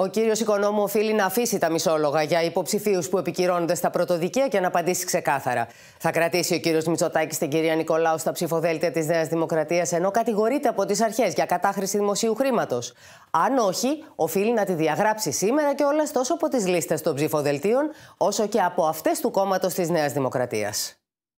Ο κύριος Οικονόμου οφείλει να αφήσει τα μισόλογα για υποψηφίους που επικυρώνονται στα πρωτοδικεία και να απαντήσει ξεκάθαρα. Θα κρατήσει ο κύριος Μητσοτάκη την κυρία Νικολάου στα ψηφοδέλτια της Νέας Δημοκρατίας, ενώ κατηγορείται από τις αρχές για κατάχρηση δημοσίου χρήματος. Αν όχι, οφείλει να τη διαγράψει σήμερα και όλας τόσο από τις λίστες των ψηφοδελτίων, όσο και από αυτές του κόμματος της Νέας Δημοκρατίας.